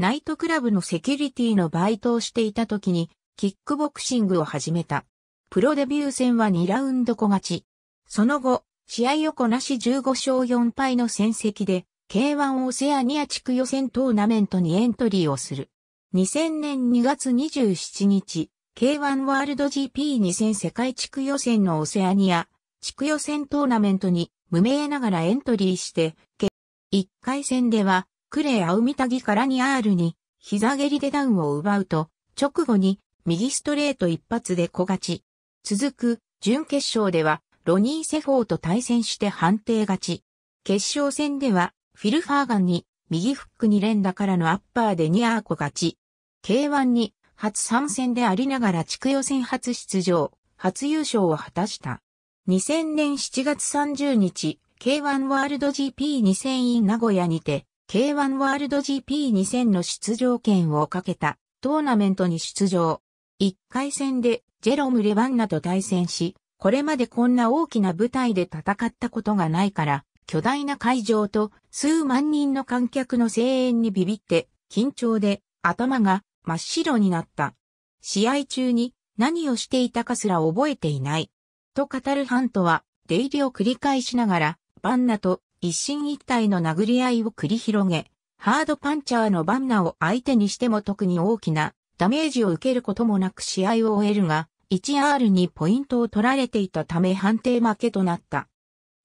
ナイトクラブのセキュリティのバイトをしていた時に、キックボクシングを始めた。プロデビュー戦は2ラウンド小勝ち。その後、試合横なし15勝4敗の戦績で、K1 オセアニア地区予選トーナメントにエントリーをする。2000年2月27日、K1 ワールド GP2000 世界地区予選のオセアニア地区予選トーナメントに無名ながらエントリーして、1回戦ではクレア・ウミタギからニアールに、膝蹴りでダウンを奪うと、直後に、右ストレート一発で小勝ち。続く、準決勝では、ロニー・セフォーと対戦して判定勝ち。決勝戦では、フィル・ファーガンに、右フック2連打からのアッパーでニアーコ勝ち。K1 に、初参戦でありながら地区予選初出場、初優勝を果たした。2000年7月30日、K1 ワールド GP2000 位名古屋にて、K1 ワールド GP2000 の出場権をかけたトーナメントに出場。1回戦でジェロム・レバンナと対戦し、これまでこんな大きな舞台で戦ったことがないから、巨大な会場と数万人の観客の声援にビビって、緊張で頭が真っ白になった。試合中に何をしていたかすら覚えていない。と語るハントは、出入りを繰り返しながら、バンナと一進一退の殴り合いを繰り広げ、ハードパンチャーのバンナを相手にしても特に大きなダメージを受けることもなく試合を終えるが、1R にポイントを取られていたため判定負けとなった。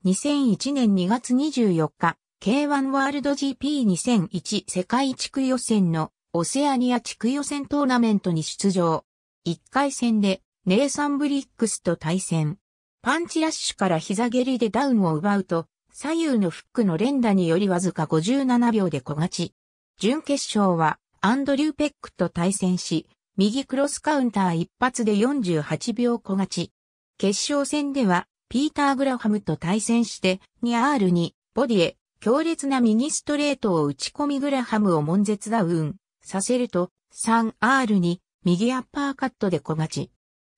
2001年2月24日、K1 ワールド GP2001 世界地区予選のオセアニア地区予選トーナメントに出場。1回戦でネイサン・ブリックスと対戦。パンチラッシュから膝蹴りでダウンを奪うと、左右のフックの連打によりわずか57秒で小勝ち。準決勝はアンドリュー・ペックと対戦し、右クロスカウンター一発で48秒小勝ち。決勝戦ではピーター・グラハムと対戦して 2R にボディへ強烈な右ストレートを打ち込みグラハムを悶絶ダウンさせると 3R に右アッパーカットで小勝ち。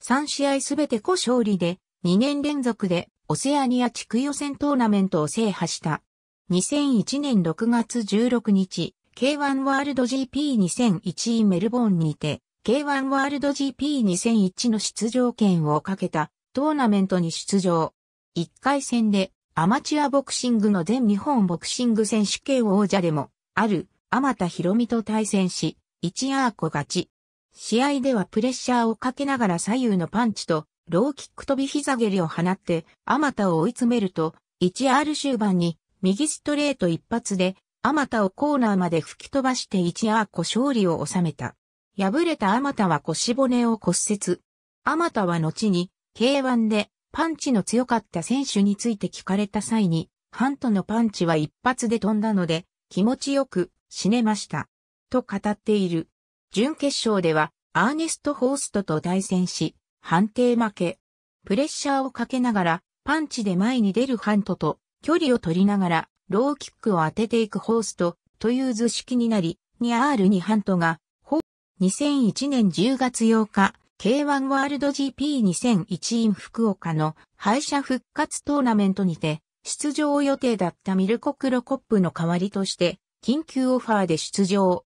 3試合すべて小勝利で2年連続でオセアニア地区予選トーナメントを制覇した。2001年6月16日、K1 ワールド GP2001 メルボーンにて、K1 ワールド GP2001 の出場権をかけたトーナメントに出場。1回戦でアマチュアボクシングの全日本ボクシング選手権王者でもある、天田博美と対戦し、一アーコ勝ち。試合ではプレッシャーをかけながら左右のパンチとローキック飛び膝蹴りを放って、あまたを追い詰めると、1R 終盤に、右ストレート一発で、あまたをコーナーまで吹き飛ばして 1R 小勝利を収めた。敗れたあまたは腰骨を骨折。あまたは後に、K1 で、パンチの強かった選手について聞かれた際に、ハントのパンチは一発で飛んだので、気持ちよく、死ねました。と語っている。準決勝では、アーネスト・ホーストと対戦し、判定負け。プレッシャーをかけながら、パンチで前に出るハントと、距離を取りながら、ローキックを当てていくホースト、という図式になり、2R2 ハントが、ほ、2001年10月8日、K1 ワールド GP2001 in 福岡の敗者復活トーナメントにて、出場予定だったミルコ・クロコップの代わりとして、緊急オファーで出場。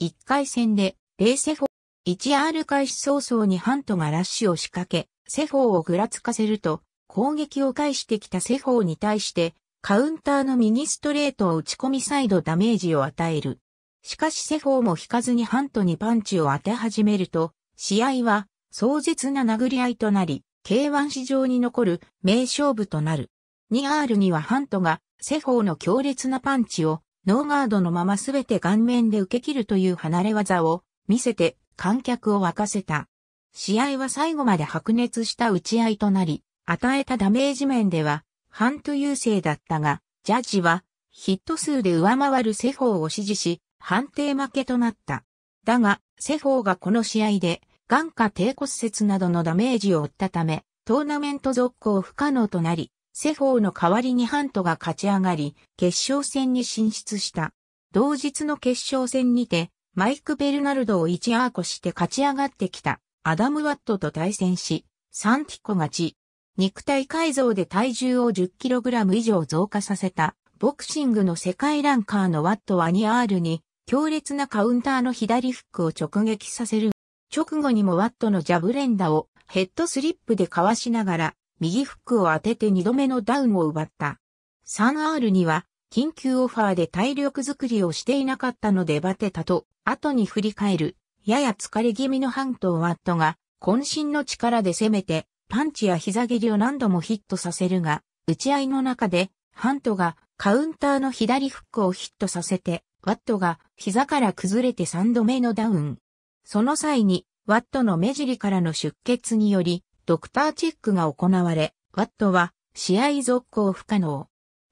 1回戦で、レーセフ 1R 開始早々にハントがラッシュを仕掛け、セフォーをぐらつかせると、攻撃を返してきたセフォーに対して、カウンターのミニストレートを打ち込み再度ダメージを与える。しかしセフォーも引かずにハントにパンチを当て始めると、試合は壮絶な殴り合いとなり、K1 史上に残る名勝負となる。2R にはハントがセフォーの強烈なパンチをノーガードのまま全て顔面で受け切るという離れ技を見せて観客を沸かせた。試合は最後まで白熱した打ち合いとなり、与えたダメージ面では、ハント優勢だったが、ジャッジは、ヒット数で上回るセフォーを支持し、判定負けとなった。だが、セフォーがこの試合で、眼下低骨折などのダメージを負ったため、トーナメント続行不可能となり、セフォーの代わりにハントが勝ち上がり、決勝戦に進出した。同日の決勝戦にて、マイク・ベルナルドを1アーコして勝ち上がってきたアダム・ワットと対戦し、サンティコ勝ち。肉体改造で体重を 10kg 以上増加させたボクシングの世界ランカーのワットはニアールに強烈なカウンターの左フックを直撃させる。直後にもワットのジャブレンダをヘッドスリップでかわしながら右フックを当てて2度目のダウンを奪った。3R には緊急オファーで体力づくりをしていなかったのでバテたと、後に振り返る、やや疲れ気味のハトをワットが、渾身の力で攻めて、パンチや膝蹴りを何度もヒットさせるが、打ち合いの中で、ハントがカウンターの左フックをヒットさせて、ワットが膝から崩れて3度目のダウン。その際に、ワットの目尻からの出血により、ドクターチェックが行われ、ワットは試合続行不可能。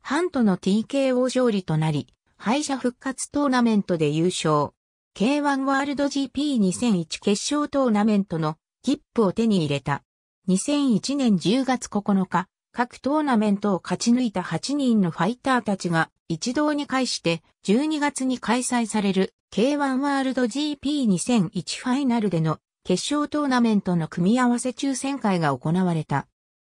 ハントの TKO 勝利となり、敗者復活トーナメントで優勝。K1 ワールド GP2001 決勝トーナメントの切符を手に入れた。2001年10月9日、各トーナメントを勝ち抜いた8人のファイターたちが一堂に会して12月に開催される K1 ワールド GP2001 ファイナルでの決勝トーナメントの組み合わせ抽選会が行われた。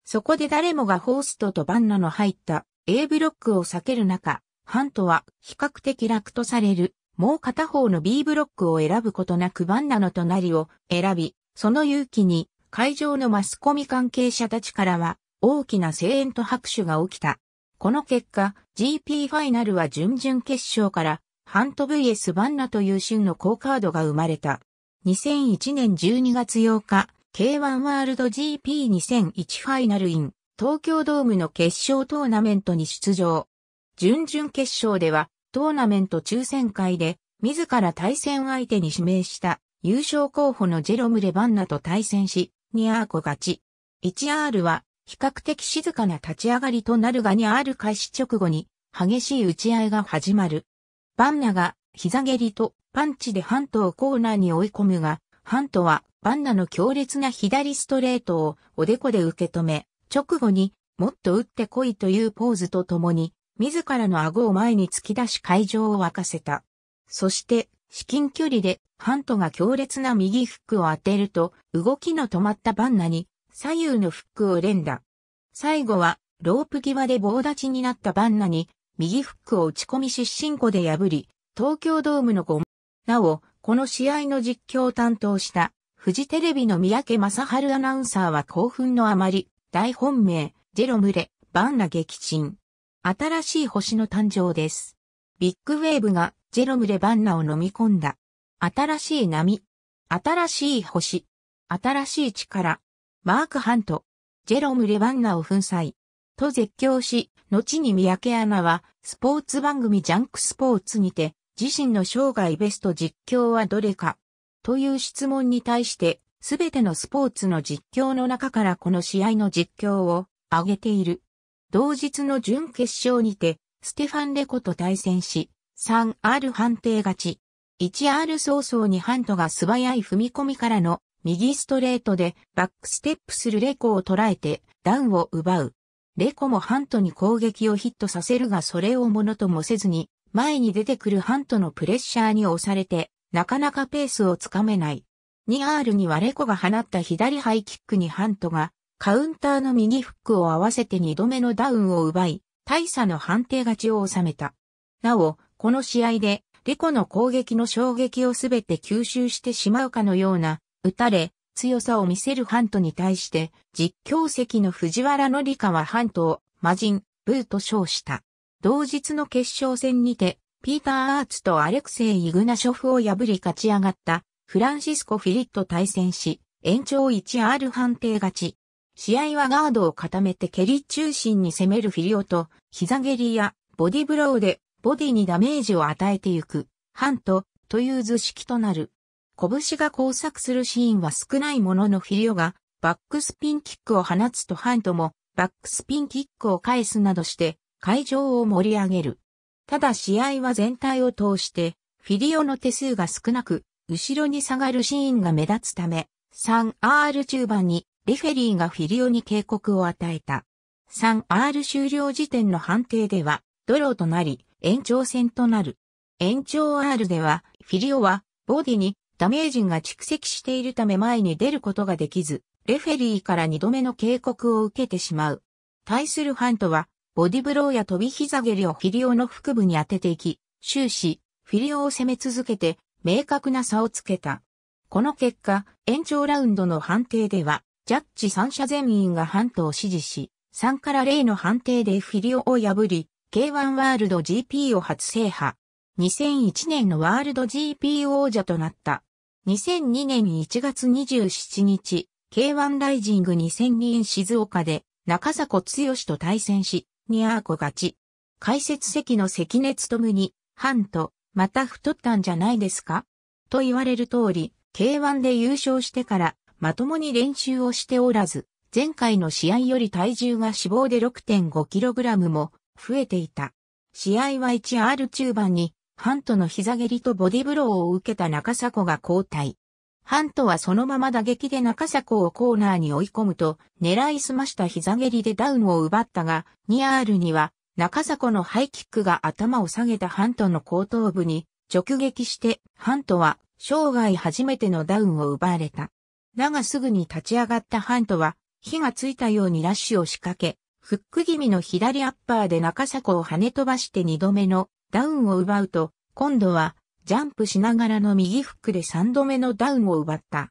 そこで誰もがホーストとバンナの入った A ブロックを避ける中、ハントは比較的楽とされる、もう片方の B ブロックを選ぶことなくバンナの隣を選び、その勇気に会場のマスコミ関係者たちからは大きな声援と拍手が起きた。この結果、GP ファイナルは準々決勝からハント VS バンナという旬の好カードが生まれた。2001年12月8日、K1 ワールド GP2001 ファイナルイン。東京ドームの決勝トーナメントに出場。準々決勝では、トーナメント抽選会で、自ら対戦相手に指名した優勝候補のジェロム・レバンナと対戦し、ニアーコ勝ち。1アールは、比較的静かな立ち上がりとなるがニアール開始直後に、激しい打ち合いが始まる。バンナが、膝蹴りとパンチでハントをコーナーに追い込むが、ハントはバンナの強烈な左ストレートをおでこで受け止め、直後に、もっと打ってこいというポーズとともに、自らの顎を前に突き出し会場を沸かせた。そして、至近距離で、ハントが強烈な右フックを当てると、動きの止まったバンナに、左右のフックを連打。最後は、ロープ際で棒立ちになったバンナに、右フックを打ち込み失神庫で破り、東京ドームの5なお、この試合の実況を担当した、フジテレビの三宅正春アナウンサーは興奮のあまり、大本命、ジェロムレ、バンナ撃沈。新しい星の誕生です。ビッグウェーブがジェロムレバンナを飲み込んだ。新しい波。新しい星。新しい力。マーク・ハント。ジェロム・レバンナを粉砕。と絶叫し、後に三宅アナは、スポーツ番組ジャンクスポーツにて、自身の生涯ベスト実況はどれか、という質問に対して、すべてのスポーツの実況の中からこの試合の実況を挙げている。同日の準決勝にて、ステファン・レコと対戦し、3R 判定勝ち。1R 早々にハントが素早い踏み込みからの右ストレートでバックステップするレコを捉えてダウンを奪う。レコもハントに攻撃をヒットさせるがそれをものともせずに前に出てくるハントのプレッシャーに押されてなかなかペースをつかめない。2R にはレコが放った左ハイキックにハントが、カウンターの右フックを合わせて2度目のダウンを奪い、大差の判定勝ちを収めた。なお、この試合で、レコの攻撃の衝撃をすべて吸収してしまうかのような、打たれ、強さを見せるハントに対して、実況席の藤原紀香はハントを、魔人、ブーと称した。同日の決勝戦にて、ピーター・アーツとアレクセイ・イグナショフを破り勝ち上がったフランシスコ・フィリット対戦し、延長 1R 判定勝ち。試合はガードを固めて蹴り中心に攻めるフィリオと、膝蹴りやボディブローでボディにダメージを与えてゆく、ハントという図式となる。拳が交錯するシーンは少ないもののフィリオがバックスピンキックを放つとハントもバックスピンキックを返すなどして会場を盛り上げる。ただ試合は全体を通してフィリオの手数が少なく後ろに下がるシーンが目立つため、3R 中盤にレフェリーがフィリオに警告を与えた。3R 終了時点の判定では、ドローとなり、延長戦となる。延長 R では、フィリオは、ボディにダメージが蓄積しているため前に出ることができず、レフェリーから二度目の警告を受けてしまう。対するハントは、ボディブローや飛び膝蹴りをフィリオの腹部に当てていき、終始、フィリオを攻め続けて、明確な差をつけた。この結果、延長ラウンドの判定では、ジャッジ3者全員がハントを支持し、3から0の判定でフィリオを破り、K1 ワールド GP を初制覇。2001年のワールド GP 王者となった。2002年1月27日、K1 ライジング2 0 0人静岡で中迫剛と対戦し、ニアーコ勝ち。解説席の関根勤に、ハント、また太ったんじゃないですかと言われる通り、K1 で優勝してからまともに練習をしておらず、前回の試合より体重が脂肪で 6.5kg も増えていた。試合は 1R 中盤に、ハントの膝蹴りとボディブローを受けた中迫が交代。ハントはそのまま打撃で中迫をコーナーに追い込むと、狙いすました膝蹴りでダウンを奪ったが、2R には中迫のハイキックが頭を下げたハントの後頭部に直撃してハントは生涯初めてのダウンを奪われた。だがすぐに立ち上がったハントは火がついたようにラッシュを仕掛け、フック気味の左アッパーで中迫を跳ね飛ばして二度目のダウンを奪うと、今度はジャンプしながらの右フックで三度目のダウンを奪った。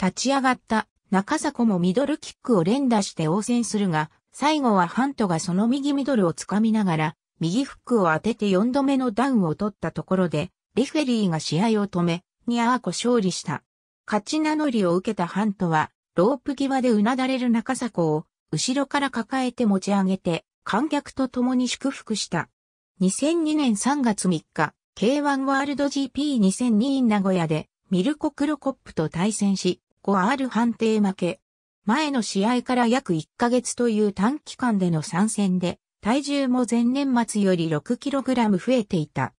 立ち上がった中迫もミドルキックを連打して応戦するが、最後はハントがその右ミドルをつかみながら、右フックを当てて4度目のダウンを取ったところで、レフェリーが試合を止め、ニアーコ勝利した。勝ち名乗りを受けたハントは、ロープ際でうなだれる中坂を、後ろから抱えて持ち上げて、観客と共に祝福した。2002年3月3日、K1 ワールド GP2002 名古屋で、ミルコ・クロコップと対戦し、5R 判定負け。前の試合から約1ヶ月という短期間での参戦で、体重も前年末より 6kg 増えていた。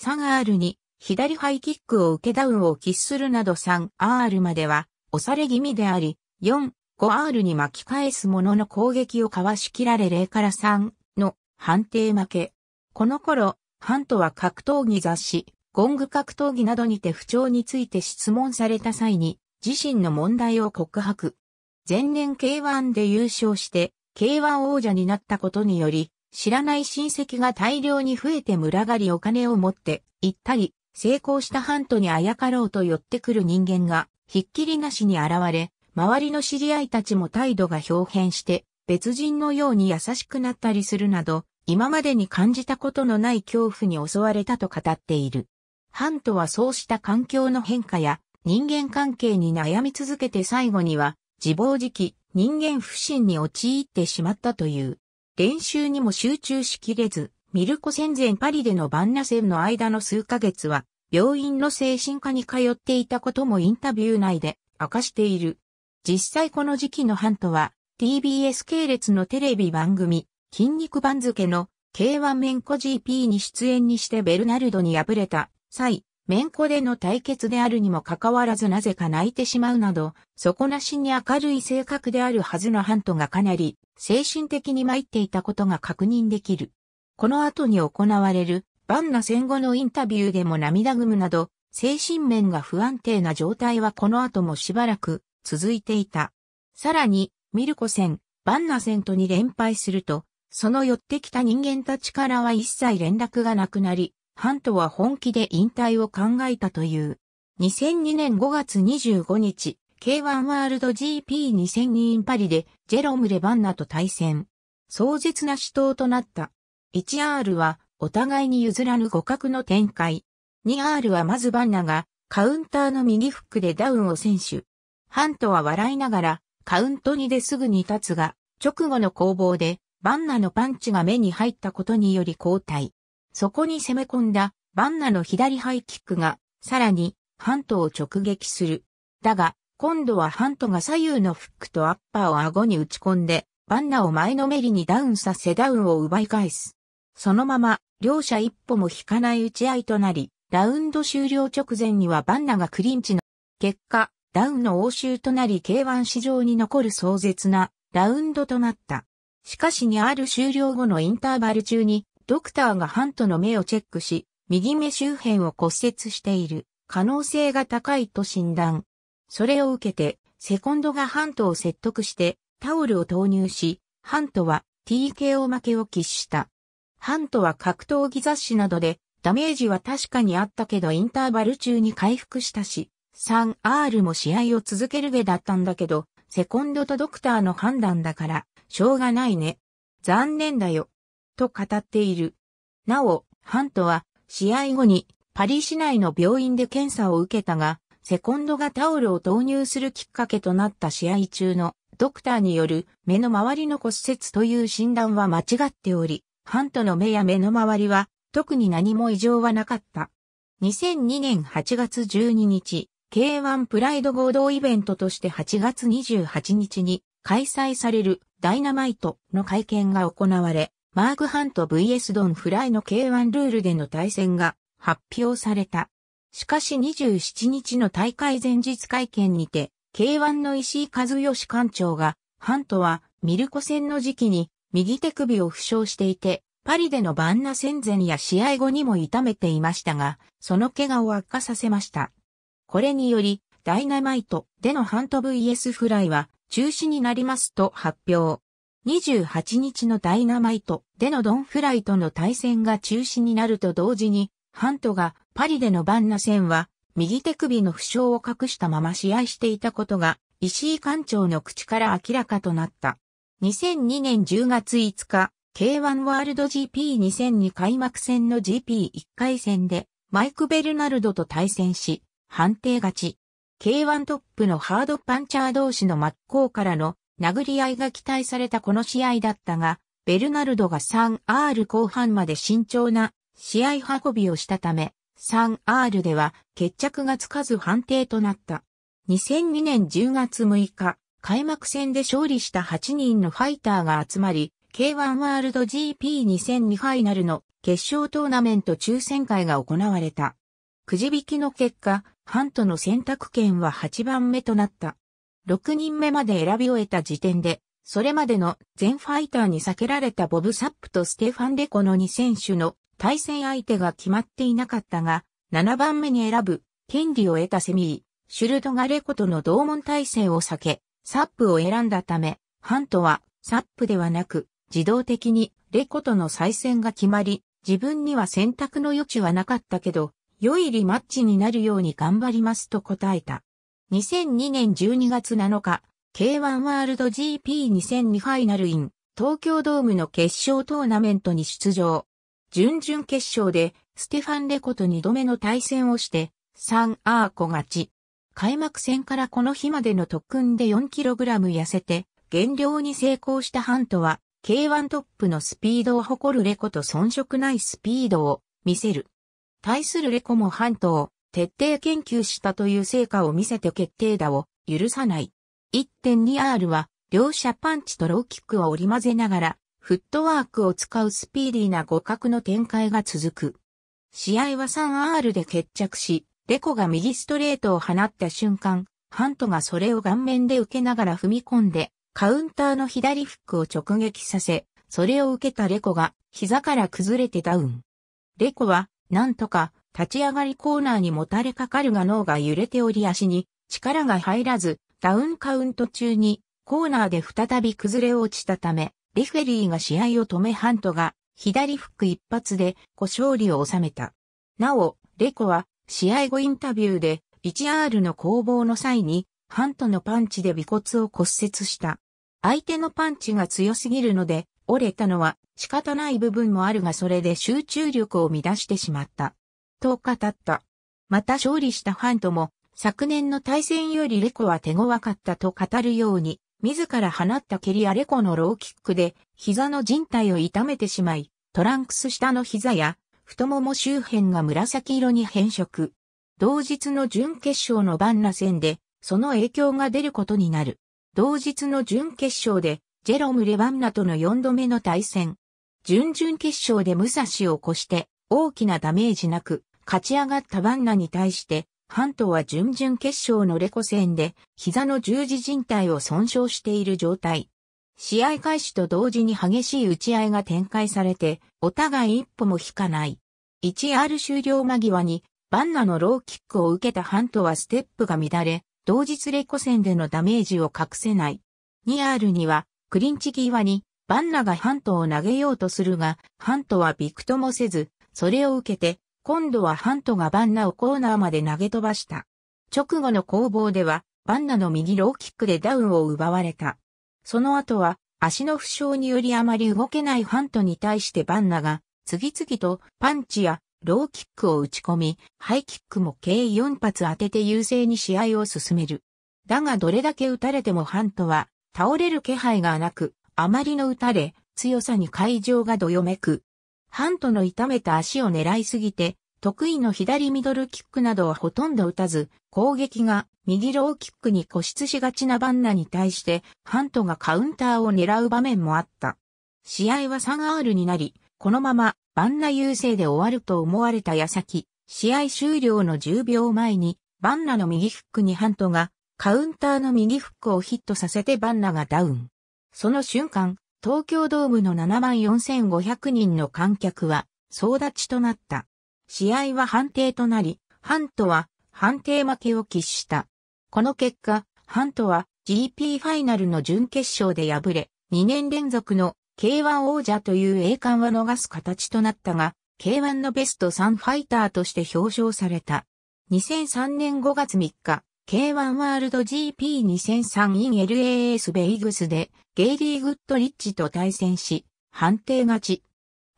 3R に左ハイキックを受けダウンを喫するなど 3R までは押され気味であり、4、5R に巻き返すものの攻撃をかわしきられ0から3の判定負け。この頃、ハントは格闘技雑誌、ゴング格闘技などにて不調について質問された際に、自身の問題を告白。前年 K1 で優勝して K1 王者になったことにより、知らない親戚が大量に増えて群がりお金を持って行ったり、成功したハントにあやかろうと寄ってくる人間が、ひっきりなしに現れ、周りの知り合いたちも態度が表変して、別人のように優しくなったりするなど、今までに感じたことのない恐怖に襲われたと語っている。ハントはそうした環境の変化や人間関係に悩み続けて最後には自暴自棄、人間不信に陥ってしまったという。練習にも集中しきれず、ミルコ戦前パリでのバンナ戦の間の数ヶ月は、病院の精神科に通っていたこともインタビュー内で明かしている。実際この時期のハントは、TBS 系列のテレビ番組、筋肉番付の K1 ンコ GP に出演にしてベルナルドに敗れた際、面子での対決であるにもかかわらずなぜか泣いてしまうなど、底なしに明るい性格であるはずのハントがかなり精神的に参っていたことが確認できる。この後に行われるバンナ戦後のインタビューでも涙ぐむなど、精神面が不安定な状態はこの後もしばらく続いていた。さらに、ミルコ戦、バンナ戦とに連敗すると、その寄ってきた人間たちからは一切連絡がなくなり、ハントは本気で引退を考えたという。2002年5月25日、K1 ワールド g p 2 0 0 0インパリでジェロム・レバンナと対戦。壮絶な死闘となった。1R はお互いに譲らぬ互角の展開。2R はまずバンナがカウンターの右フックでダウンを選手。ハントは笑いながらカウント2ですぐに立つが、直後の攻防でバンナのパンチが目に入ったことにより交代。そこに攻め込んだバンナの左ハイキックが、さらに、ハントを直撃する。だが、今度はハントが左右のフックとアッパーを顎に打ち込んで、バンナを前のめりにダウンさせダウンを奪い返す。そのまま、両者一歩も引かない打ち合いとなり、ラウンド終了直前にはバンナがクリンチの結果、ダウンの応酬となり K1 史上に残る壮絶なラウンドとなった。しかしにある終了後のインターバル中にドクターがハントの目をチェックし、右目周辺を骨折している可能性が高いと診断。それを受けて、セコンドがハントを説得してタオルを投入し、ハントは TKO 負けを喫した。ハントは格闘技雑誌などでダメージは確かにあったけどインターバル中に回復したし、3R も試合を続けるべだったんだけど、セコンドとドクターの判断だから、しょうがないね。残念だよ。と語っている。なお、ハントは試合後にパリ市内の病院で検査を受けたが、セコンドがタオルを導入するきっかけとなった試合中のドクターによる目の周りの骨折という診断は間違っており、ハントの目や目の周りは特に何も異常はなかった。2002年8月12日、K1 プライド合同イベントとして8月28日に開催されるダイナマイトの会見が行われ、マーク・ハント VS ドン・フライの K1 ルールでの対戦が発表された。しかし27日の大会前日会見にて、K1 の石井和義館長が、ハントはミルコ戦の時期に右手首を負傷していて、パリでのバンナ戦前や試合後にも痛めていましたが、その怪我を悪化させました。これにより、ダイナマイトでのハント VS フライは中止になりますと発表。28日のダイナマイトでのドンフライとの対戦が中止になると同時に、ハントがパリでのバンナ戦は、右手首の負傷を隠したまま試合していたことが、石井館長の口から明らかとなった。2002年10月5日、K1 ワールド GP2002 開幕戦の GP1 回戦で、マイク・ベルナルドと対戦し、判定勝ち。K1 トップのハードパンチャー同士の真っ向からの殴り合いが期待されたこの試合だったが、ベルナルドが 3R 後半まで慎重な試合運びをしたため、3R では決着がつかず判定となった。2002年10月6日、開幕戦で勝利した8人のファイターが集まり、K1 ワールド GP2002 ファイナルの決勝トーナメント抽選会が行われた。くじ引きの結果、ハントの選択権は8番目となった。6人目まで選び終えた時点で、それまでの全ファイターに避けられたボブ・サップとステファン・レコの2選手の対戦相手が決まっていなかったが、7番目に選ぶ権利を得たセミー、シュルトガレコとの同門対戦を避け、サップを選んだため、ハントはサップではなく、自動的にレコとの再戦が決まり、自分には選択の余地はなかったけど、良いリマッチになるように頑張りますと答えた。2002年12月7日、K1 ワールド GP2002 ファイナルイン、東京ドームの決勝トーナメントに出場。準々決勝で、ステファン・レコと2度目の対戦をして、3アーコ勝ち。開幕戦からこの日までの特訓で 4kg 痩せて、減量に成功したハントは、K1 トップのスピードを誇るレコと遜色ないスピードを見せる。対するレコもハントを徹底研究したという成果を見せて決定打を許さない。1.2R は、両者パンチとローキックを織り交ぜながら、フットワークを使うスピーディーな互角の展開が続く。試合は 3R で決着し、レコが右ストレートを放った瞬間、ハントがそれを顔面で受けながら踏み込んで、カウンターの左フックを直撃させ、それを受けたレコが膝から崩れてダウン。レコは、なんとか、立ち上がりコーナーにもたれかかるが脳が揺れており足に力が入らず、ダウンカウント中にコーナーで再び崩れ落ちたため、レフェリーが試合を止めハントが左フック一発で故勝利を収めた。なお、レコは試合後インタビューで 1R の攻防の際にハントのパンチで尾骨を骨折した。相手のパンチが強すぎるので折れたのは仕方ない部分もあるがそれで集中力を乱してしまった。と語った。また勝利したファンとも、昨年の対戦よりレコは手強かったと語るように、自ら放った蹴りやレコのローキックで、膝の人帯を痛めてしまい、トランクス下の膝や、太もも周辺が紫色に変色。同日の準決勝のバンナ戦で、その影響が出ることになる。同日の準決勝で、ジェロム・レバンナとの4度目の対戦。準々決勝で武蔵を越して、大きなダメージなく、勝ち上がったバンナに対して、ハントは準々決勝のレコ戦で、膝の十字靭帯を損傷している状態。試合開始と同時に激しい打ち合いが展開されて、お互い一歩も引かない。1R 終了間際に、バンナのローキックを受けたハントはステップが乱れ、同日レコ戦でのダメージを隠せない。2R には、クリンチ際に、バンナがハントを投げようとするが、ハントはびくともせず、それを受けて、今度はハントがバンナをコーナーまで投げ飛ばした。直後の攻防では、バンナの右ローキックでダウンを奪われた。その後は、足の負傷によりあまり動けないハントに対してバンナが、次々とパンチやローキックを打ち込み、ハイキックも計4発当てて優勢に試合を進める。だがどれだけ打たれてもハントは、倒れる気配がなく、あまりの打たれ、強さに会場がどよめく。ハントの痛めた足を狙いすぎて、得意の左ミドルキックなどはほとんど打たず、攻撃が右ローキックに固執しがちなバンナに対して、ハントがカウンターを狙う場面もあった。試合は 3R になり、このままバンナ優勢で終わると思われた矢先、試合終了の10秒前に、バンナの右フックにハントが、カウンターの右フックをヒットさせてバンナがダウン。その瞬間、東京ドームの7万4500人の観客は総立ちとなった。試合は判定となり、ハントは判定負けを喫した。この結果、ハントは GP ファイナルの準決勝で敗れ、2年連続の K1 王者という栄冠は逃す形となったが、K1 のベスト3ファイターとして表彰された。2003年5月3日、K1 ワールド GP2003 in LAS ベイグスでゲイリー・グッドリッチと対戦し、判定勝ち。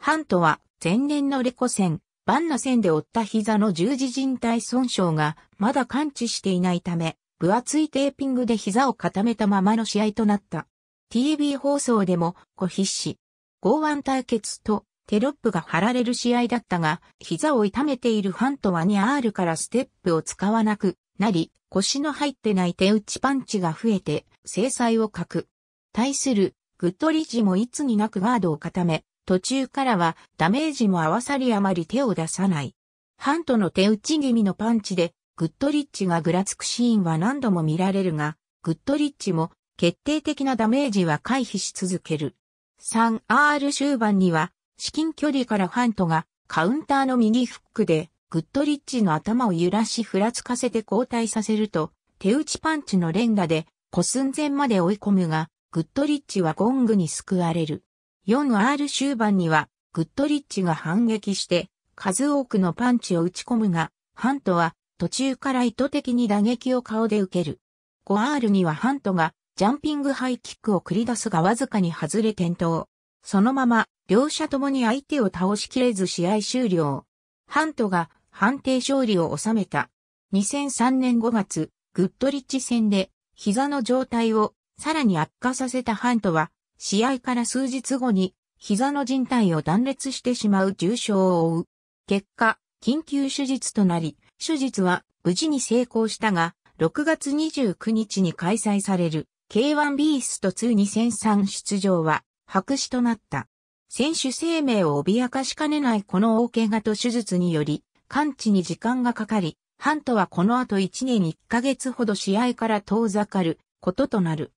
ハントは前年のレコ戦、バンナ戦で負った膝の十字靭帯損傷がまだ完治していないため、分厚いテーピングで膝を固めたままの試合となった。TV 放送でも、こ必死。剛腕対決とテロップが貼られる試合だったが、膝を痛めているハントは 2R からステップを使わなくなり、腰の入ってない手打ちパンチが増えて、制裁を欠く。対するグッドリッジもいつになくガードを固め、途中からはダメージも合わさりあまり手を出さない。ハントの手打ち気味のパンチでグッドリッチがぐらつくシーンは何度も見られるが、グッドリッチも決定的なダメージは回避し続ける。3R 終盤には至近距離からハントがカウンターの右フックでグッドリッチの頭を揺らしふらつかせて交代させると手打ちパンチの連打でコ寸前まで追い込むがグッドリッチはゴングに救われる。4R 終盤には、グッドリッチが反撃して、数多くのパンチを打ち込むが、ハントは途中から意図的に打撃を顔で受ける。5R にはハントがジャンピングハイキックを繰り出すがわずかに外れ転倒。そのまま、両者ともに相手を倒しきれず試合終了。ハントが判定勝利を収めた。2003年5月、グッドリッチ戦で膝の状態をさらに悪化させたハントは、試合から数日後に、膝の靭帯を断裂してしまう重傷を負う。結果、緊急手術となり、手術は無事に成功したが、6月29日に開催される K1 ビースト2 2003出場は白紙となった。選手生命を脅かしかねないこの大怪我と手術により、完治に時間がかかり、ハントはこの後1年1ヶ月ほど試合から遠ざかることとなる。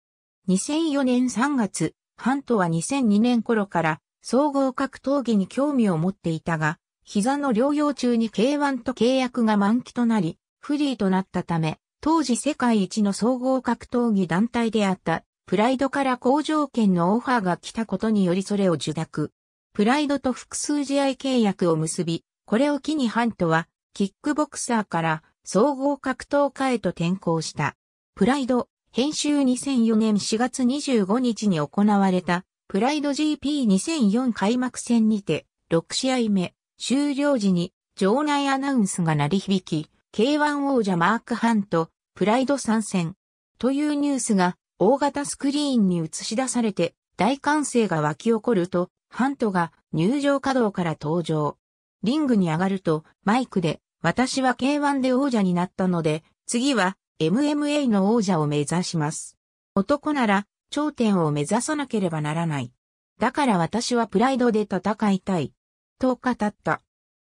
2004年3月、ハントは2002年頃から総合格闘技に興味を持っていたが、膝の療養中に K1 と契約が満期となり、フリーとなったため、当時世界一の総合格闘技団体であったプライドから好条件のオファーが来たことによりそれを受諾。プライドと複数試合契約を結び、これを機にハントは、キックボクサーから総合格闘家へと転向した。プライド、編集2004年4月25日に行われた、プライド GP2004 開幕戦にて、6試合目、終了時に、場内アナウンスが鳴り響き、K1 王者マーク・ハント、プライド参戦。というニュースが、大型スクリーンに映し出されて、大歓声が湧き起こると、ハントが入場稼働から登場。リングに上がると、マイクで、私は K1 で王者になったので、次は MMA の王者を目指します。男なら頂点を目指さなければならない。だから私はプライドで戦いたい。と語った。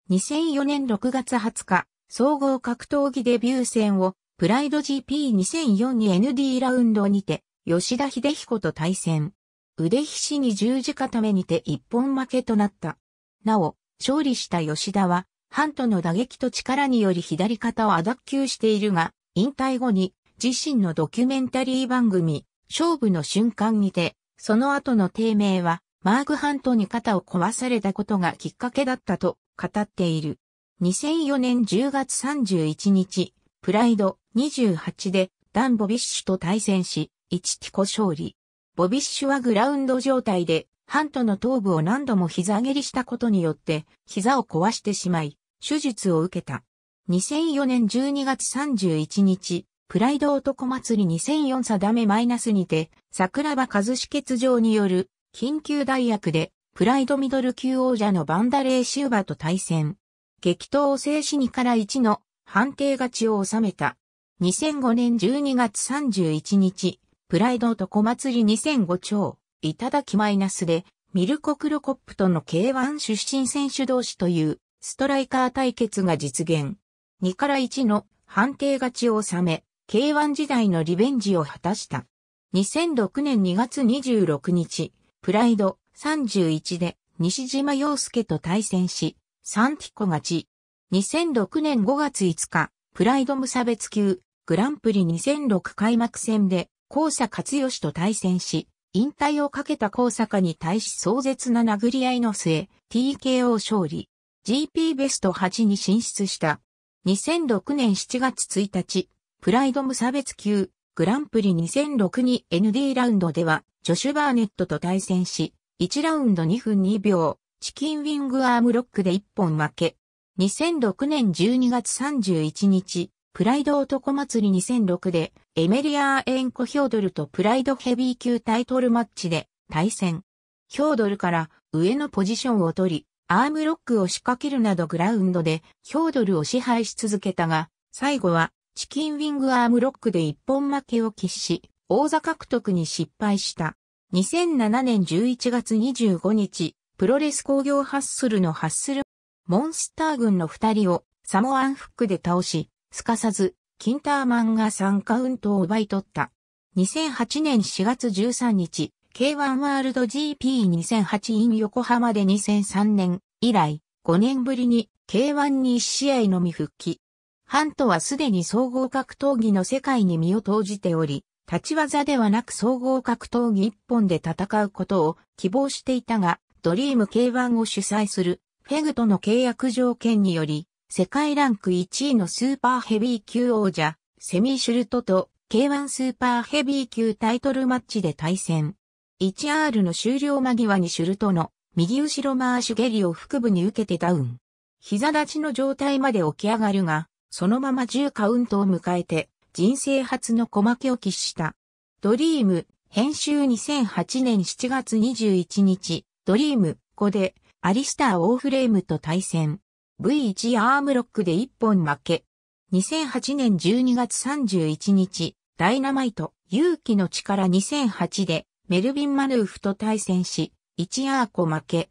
2004年6月20日、総合格闘技デビュー戦をプライド GP2004 に ND ラウンドにて、吉田秀彦と対戦。腕ひしに十字固めにて一本負けとなった。なお、勝利した吉田は、ハントの打撃と力により左肩をき脱臼しているが、引退後に自身のドキュメンタリー番組、勝負の瞬間にて、その後の低迷は、マーク・ハントに肩を壊されたことがきっかけだったと語っている。2004年10月31日、プライド28でダン・ボビッシュと対戦し、1ティコ勝利。ボビッシュはグラウンド状態で、ハントの頭部を何度も膝蹴りしたことによって、膝を壊してしまい、手術を受けた。2004年12月31日、プライド男祭り2004定めマイナスにて、桜庭和志欠場による、緊急代役で、プライドミドル級王者のバンダレーシューバと対戦。激闘を制し2から1の判定勝ちを収めた。2005年12月31日、プライド男祭り2005超、いただきマイナスで、ミルコ・クロコップとの K1 出身選手同士という、ストライカー対決が実現。2から1の判定勝ちを収め、K1 時代のリベンジを果たした。2006年2月26日、プライド31で西島洋介と対戦し、サンティコ勝ち。2006年5月5日、プライド無差別級グランプリ2006開幕戦で、高坂勝義と対戦し、引退をかけた高坂に対し壮絶な殴り合いの末、TKO 勝利。GP ベスト8に進出した。2006年7月1日、プライド無差別級、グランプリ2006に ND ラウンドでは、ジョシュ・バーネットと対戦し、1ラウンド2分2秒、チキンウィングアームロックで1本負け。2006年12月31日、プライド男祭り2006で、エメリアエンコ・ヒョードルとプライドヘビー級タイトルマッチで対戦。ヒョードルから上のポジションを取り、アームロックを仕掛けるなどグラウンドでヒョードルを支配し続けたが、最後はチキンウィングアームロックで一本負けを喫し、王座獲得に失敗した。2007年11月25日、プロレス工業ハッスルのハッスル、モンスター軍の二人をサモアンフックで倒し、すかさず、キンターマンが3カウントを奪い取った。2008年4月13日、K1 ワールド GP2008 in 横浜で2003年以来5年ぶりに K1 に1試合のみ復帰。ハントはすでに総合格闘技の世界に身を投じており、立ち技ではなく総合格闘技一本で戦うことを希望していたが、ドリーム K1 を主催するフェグとの契約条件により、世界ランク1位のスーパーヘビー級王者、セミシュルトと K1 スーパーヘビー級タイトルマッチで対戦。1R の終了間際にシュルトの右後ろ回し蹴りを腹部に受けてダウン。膝立ちの状態まで起き上がるが、そのまま10カウントを迎えて、人生初の小負けを喫した。ドリーム、編集2008年7月21日、ドリーム、こで、アリスター・オーフレームと対戦。V1 アームロックで1本負け。2008年12月31日、ダイナマイト、勇気の力2008で、メルビン・マヌーフと対戦し、1アーコ負け。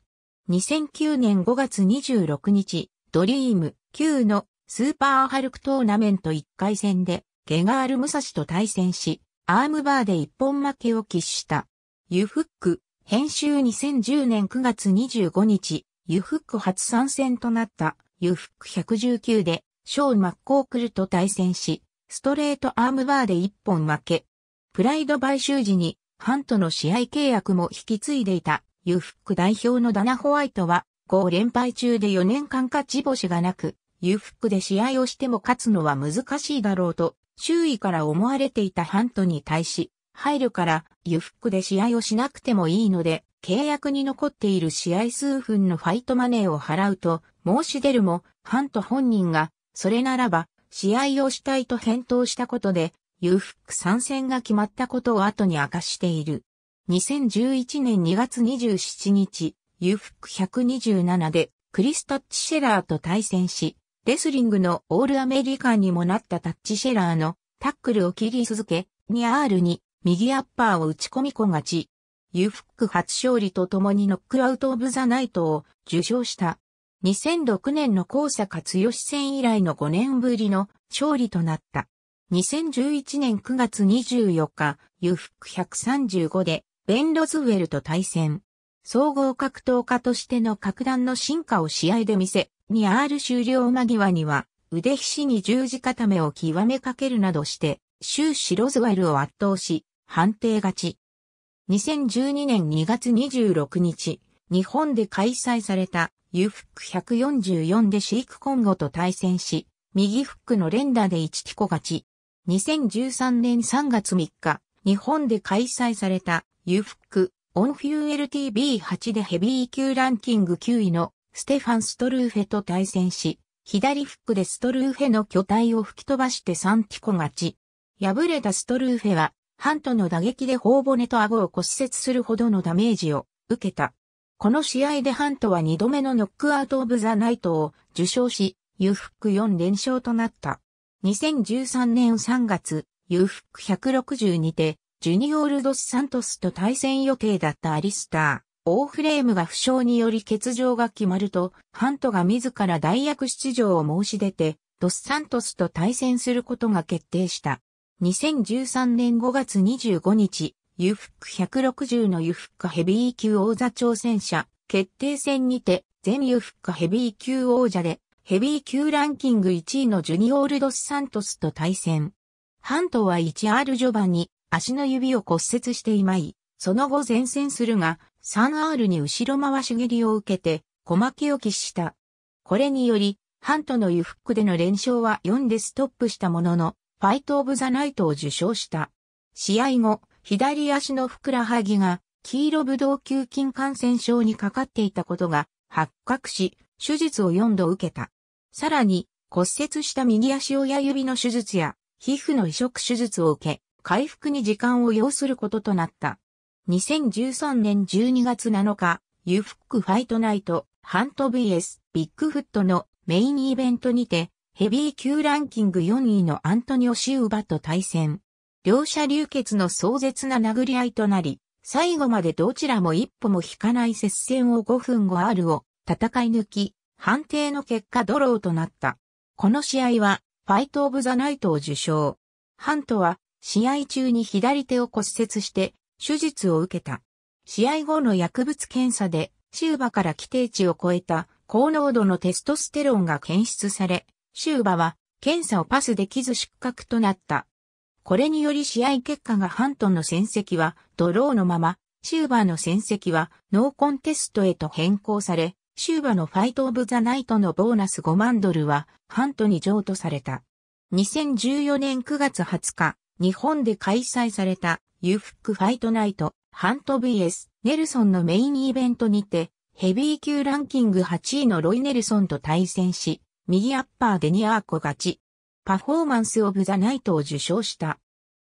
2009年5月26日、ドリーム9のスーパーハルクトーナメント1回戦で、ゲガール・ムサシと対戦し、アームバーで一本負けを喫した。ユフック、編集2010年9月25日、ユフック初参戦となったユフック119で、ショーン・マッコークルと対戦し、ストレートアームバーで一本負け。プライド買収時にハントの試合契約も引き継いでいた、ユフック代表のダナ・ホワイトは、5連敗中で4年間勝ち星がなく、ユフックで試合をしても勝つのは難しいだろうと、周囲から思われていたハントに対し、入るから、ユフックで試合をしなくてもいいので、契約に残っている試合数分のファイトマネーを払うと、申し出るも、ハント本人が、それならば、試合をしたいと返答したことで、裕福参戦が決まったことを後に明かしている。2011年2月27日、裕福127でクリスタッチシェラーと対戦し、レスリングのオールアメリカンにもなったタッチシェラーのタックルを切り続け、2R に右アッパーを打ち込みこがち。ユフック初勝利と共にノックアウト・オブ・ザ・ナイトを受賞した。2006年の高坂剛戦以来の5年ぶりの勝利となった。2011年9月24日、ユフック135で、ベン・ロズウェルと対戦。総合格闘家としての格段の進化を試合で見せ、2R 終了間際には、腕ひしに十字固めを極めかけるなどして、終始ロズウェルを圧倒し、判定勝ち。2012年2月26日、日本で開催された、ユフック144でシークコンゴと対戦し、右フックの連打で1ィコ勝ち。2013年3月3日、日本で開催された、ユフック、オンフューエル TV8 でヘビー級ランキング9位の、ステファン・ストルーフェと対戦し、左フックでストルーフェの巨体を吹き飛ばしてンティコ勝ち。敗れたストルーフェは、ハントの打撃で頬骨と顎を骨折するほどのダメージを受けた。この試合でハントは2度目のノックアウトオブザナイトを受賞し、ユフック4連勝となった。2013年3月、ユーフック160にて、ジュニオールドスサントスと対戦予定だったアリスター、オーフレームが負傷により欠場が決まると、ハントが自ら代役出場を申し出て、ドスサントスと対戦することが決定した。2013年5月25日、ユフック160のユフックヘビー級王座挑戦者決定戦にて、全ユフックヘビー級王者でヘビー級ランキング1位のジュニオールドスサントスと対戦。ハントは 1R 序盤に足の指を骨折していまい、その後前線するが、3R に後ろ回し蹴りを受けて、小巻きを喫した。これにより、ハントの湯フックでの連勝は4でストップしたものの、ファイト・オブ・ザ・ナイトを受賞した。試合後、左足のふくらはぎが、黄色ブドウ球菌感染症にかかっていたことが発覚し、手術を4度受けた。さらに骨折した右足親指の手術や皮膚の移植手術を受け、回復に時間を要することとなった。2013年12月7日、ユフックファイトナイト、ハント VS ビッグフットのメインイベントにて、ヘビー級ランキング4位のアントニオ・シウバと対戦。両者流血の壮絶な殴り合いとなり、最後までどちらも一歩も引かない接戦を5分あるを戦い抜き、判定の結果ドローとなった。この試合は、ファイト・オブ・ザ・ナイトを受賞。ハントは、試合中に左手を骨折して、手術を受けた。試合後の薬物検査で、シューバから規定値を超えた高濃度のテストステロンが検出され、シューバは検査をパスできず失格となった。これにより試合結果がハントの戦績はドローのまま、シューバーの戦績はノーコンテストへと変更され、シューバのファイト・オブ・ザ・ナイトのボーナス5万ドルは、ハントに譲渡された。2014年9月20日、日本で開催された、ユフック・ファイト・ナイト、ハント VS、ネルソンのメインイベントにて、ヘビー級ランキング8位のロイ・ネルソンと対戦し、右アッパーでニアーコ勝ち。パフォーマンス・オブ・ザ・ナイトを受賞した。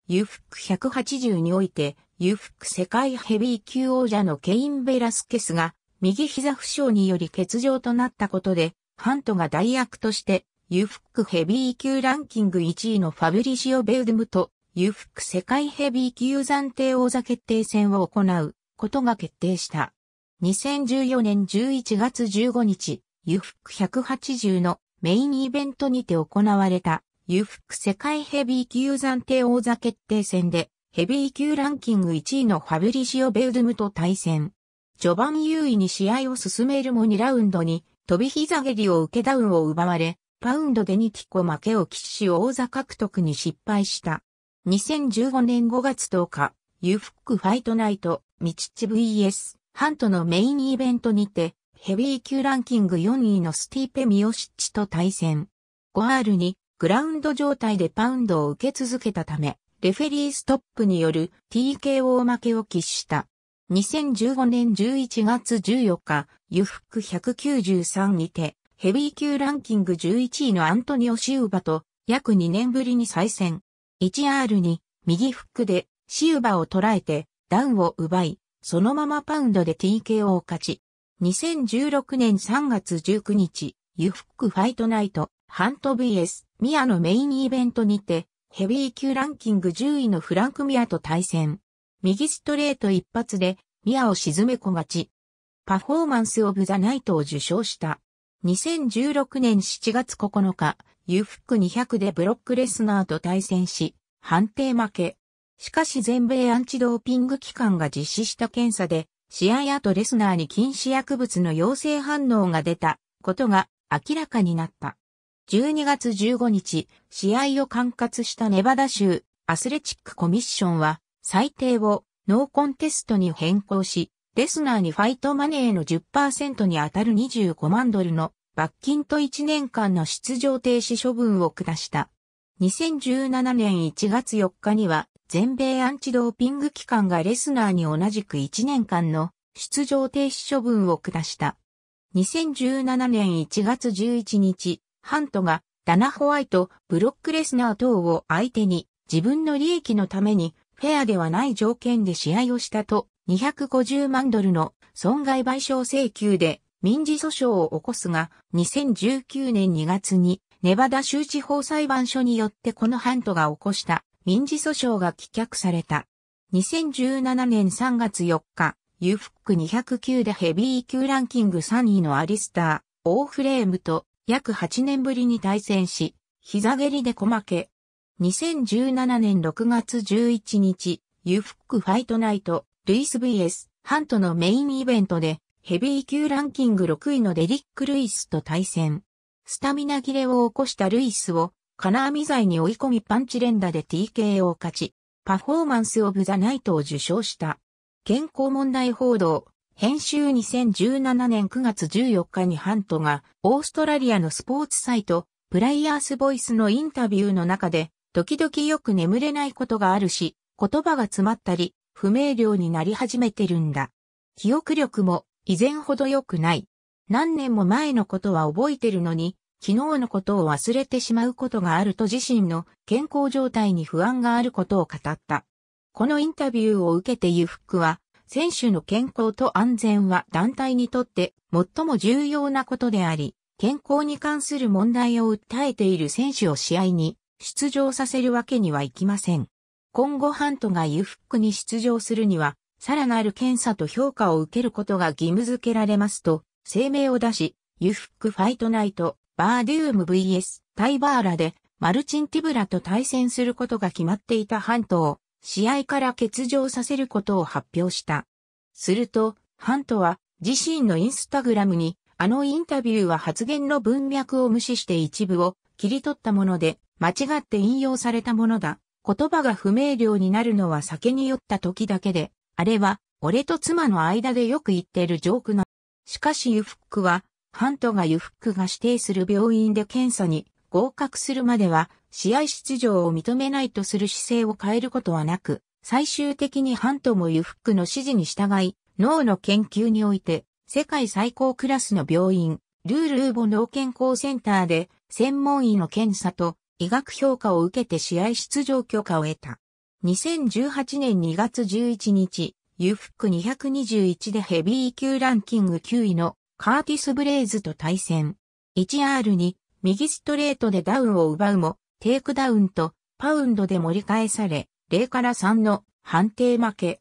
ユフック180において、ユフック世界ヘビー級王者のケイン・ベラスケスが、右膝負傷により欠場となったことで、ハントが代役として、ユフックヘビー級ランキング1位のファブリシオ・ベウドムと、ユフック世界ヘビー級暫定王座決定戦を行うことが決定した。2014年11月15日、ユフック180のメインイベントにて行われた、ユフック世界ヘビー級暫定王座決定戦で、ヘビー級ランキング1位のファブリシオ・ベウドムと対戦。序盤優位に試合を進めるも2ラウンドに、飛び膝蹴りを受けダウンを奪われ、パウンドでニティコ負けを喫し王座獲得に失敗した。2015年5月10日、ユフックファイトナイト、ミチッチ VS、ハントのメインイベントにて、ヘビー級ランキング4位のスティーペ・ミオシッチと対戦。5R に、グラウンド状態でパウンドを受け続けたため、レフェリーストップによる TKO 負けを喫した。2015年11月14日、ユフック193にて、ヘビー級ランキング11位のアントニオ・シウバと、約2年ぶりに再戦。1R に、右フックで、シウバを捉えて、ダウンを奪い、そのままパウンドで TKO を勝ち。2016年3月19日、ユフックファイトナイト、ハント VS、ミアのメインイベントにて、ヘビー級ランキング10位のフランク・ミアと対戦。右ストレート一発で、宮を沈めこがち。パフォーマンスオブザナイトを受賞した。2016年7月9日、裕福ッ200でブロックレスナーと対戦し、判定負け。しかし全米アンチドーピング機関が実施した検査で、試合後レスナーに禁止薬物の陽性反応が出たことが明らかになった。12月15日、試合を管轄したネバダ州アスレチックコミッションは、最低をノーコンテストに変更し、レスナーにファイトマネーの10%に当たる25万ドルの罰金と1年間の出場停止処分を下した。2017年1月4日には全米アンチドーピング機関がレスナーに同じく1年間の出場停止処分を下した。2017年1月11日、ハントがダナ・ホワイト、ブロック・レスナー等を相手に自分の利益のためにフェアではない条件で試合をしたと、250万ドルの損害賠償請求で民事訴訟を起こすが、2019年2月にネバダ州地方裁判所によってこのハントが起こした民事訴訟が棄却された。2017年3月4日、ユフック209でヘビー級ランキング3位のアリスター、オーフレームと約8年ぶりに対戦し、膝蹴りで小まけ、2017年6月11日、ユフックファイトナイト、ルイス VS、ハントのメインイベントで、ヘビー級ランキング6位のデリック・ルイスと対戦。スタミナ切れを起こしたルイスを、金網剤に追い込みパンチ連打で TKO を勝ち、パフォーマンスオブザナイトを受賞した。健康問題報道、編集2017年9月14日にハントが、オーストラリアのスポーツサイト、プライヤースボイスのインタビューの中で、時々よく眠れないことがあるし、言葉が詰まったり、不明瞭になり始めてるんだ。記憶力も以前ほど良くない。何年も前のことは覚えてるのに、昨日のことを忘れてしまうことがあると自身の健康状態に不安があることを語った。このインタビューを受けてユフックは、選手の健康と安全は団体にとって最も重要なことであり、健康に関する問題を訴えている選手を試合に出場させるわけにはいきません。今後ハントがユフックに出場するには、さらなる検査と評価を受けることが義務付けられますと、声明を出し、ユフックファイトナイト、バーデューム VS、タイバーラで、マルチンティブラと対戦することが決まっていたハントを、試合から欠場させることを発表した。すると、ハントは、自身のインスタグラムに、あのインタビューは発言の文脈を無視して一部を切り取ったもので、間違って引用されたものだ。言葉が不明瞭になるのは酒に酔った時だけで、あれは、俺と妻の間でよく言ってるジョークな。しかしユフックは、ハントがユフックが指定する病院で検査に合格するまでは、試合出場を認めないとする姿勢を変えることはなく、最終的にハントもユフックの指示に従い、脳の研究において、世界最高クラスの病院、ルールーボ脳健康センターで、専門医の検査と医学評価を受けて試合出場許可を得た。2018年2月11日、ユフック221でヘビー級ランキング9位のカーティス・ブレイズと対戦。1R に右ストレートでダウンを奪うも、テイクダウンとパウンドで盛り返され、0から3の判定負け。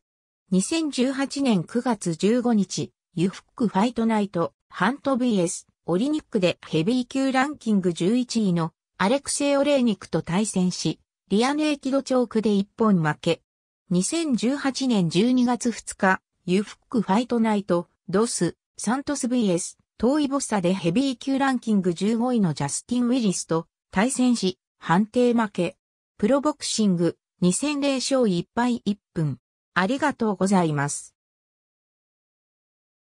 2018年9月15日、ユフックファイトナイト、ハント VS、オリニックでヘビー級ランキング11位のアレクセイ・オレーニクと対戦し、リアネーキドチョークで一本負け。2018年12月2日、ユフックファイトナイト、ドス、サントス VS、トーイボッサでヘビー級ランキング15位のジャスティン・ウィリスと対戦し、判定負け。プロボクシング、2000勝1敗1分。ありがとうございます。